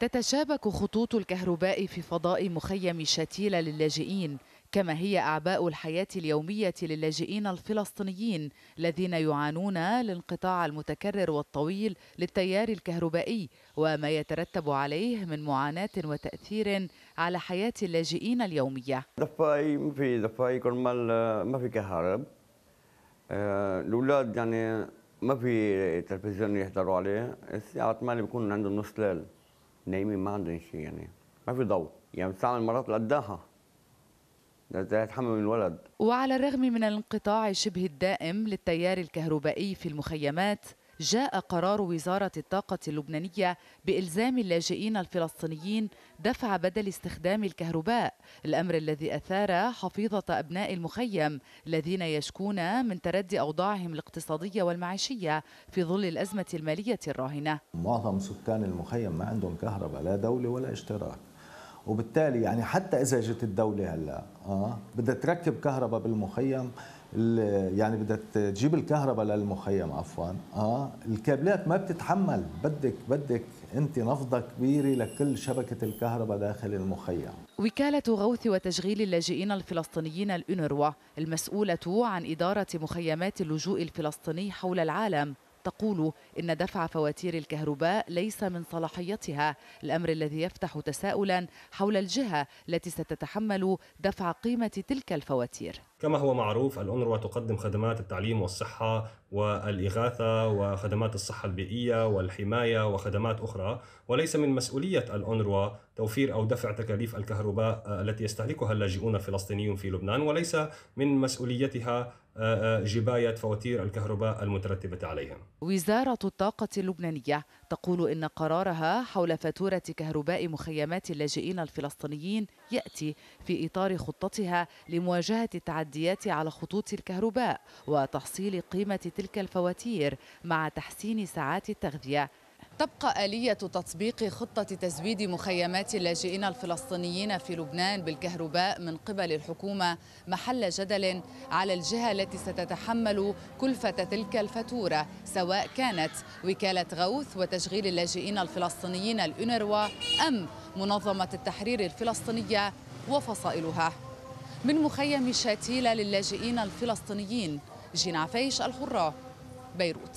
تتشابك خطوط الكهرباء في فضاء مخيم شتيلة للاجئين كما هي أعباء الحياة اليومية للاجئين الفلسطينيين الذين يعانون الانقطاع المتكرر والطويل للتيار الكهربائي وما يترتب عليه من معاناة وتأثير على حياة اللاجئين اليومية ضفاي في ضفاي كل ما في كهرب آه، الأولاد يعني ما في تلفزيون يحضروا عليه الساعة 8 بيكون عندهم نص ليل نايمين ما عندهم شيء يعني ما في ضوء يعني بتستعمل مرات قداها يتحمل الولد وعلى الرغم من الانقطاع شبه الدائم للتيار الكهربائي في المخيمات جاء قرار وزارة الطاقة اللبنانية بإلزام اللاجئين الفلسطينيين دفع بدل استخدام الكهرباء الأمر الذي أثار حفيظة أبناء المخيم الذين يشكون من تردي أوضاعهم الاقتصادية والمعيشية في ظل الأزمة المالية الراهنة معظم سكان المخيم ما عندهم كهرباء لا دولة ولا اشتراك وبالتالي يعني حتى إذا جت الدولة هلا آه بدها تركب كهرباء بالمخيم يعني بدها تجيب الكهرباء للمخيم عفوا اه الكابلات ما بتتحمل بدك بدك انت نفضه كبيره لكل شبكه الكهرباء داخل المخيم وكالة غوث وتشغيل اللاجئين الفلسطينيين الأونروا المسؤولة عن إدارة مخيمات اللجوء الفلسطيني حول العالم تقول إن دفع فواتير الكهرباء ليس من صلاحيتها الأمر الذي يفتح تساؤلا حول الجهة التي ستتحمل دفع قيمة تلك الفواتير كما هو معروف الأونروا تقدم خدمات التعليم والصحة والإغاثة وخدمات الصحة البيئية والحماية وخدمات أخرى وليس من مسؤولية الأونروا توفير أو دفع تكاليف الكهرباء آه، التي يستهلكها اللاجئون الفلسطينيون في لبنان وليس من مسؤوليتها آه، آه، جباية فواتير الكهرباء المترتبة عليهم وزارة الطاقة اللبنانية تقول إن قرارها حول فاتورة كهرباء مخيمات اللاجئين الفلسطينيين يأتي في إطار خطتها لمواجهة التعدي التحديات على خطوط الكهرباء وتحصيل قيمة تلك الفواتير مع تحسين ساعات التغذية تبقى آلية تطبيق خطة تزويد مخيمات اللاجئين الفلسطينيين في لبنان بالكهرباء من قبل الحكومة محل جدل على الجهة التي ستتحمل كلفة تلك الفاتورة سواء كانت وكالة غوث وتشغيل اللاجئين الفلسطينيين الأونروا أم منظمة التحرير الفلسطينية وفصائلها من مخيم شاتيلا للاجئين الفلسطينيين جين عفيش الحرة بيروت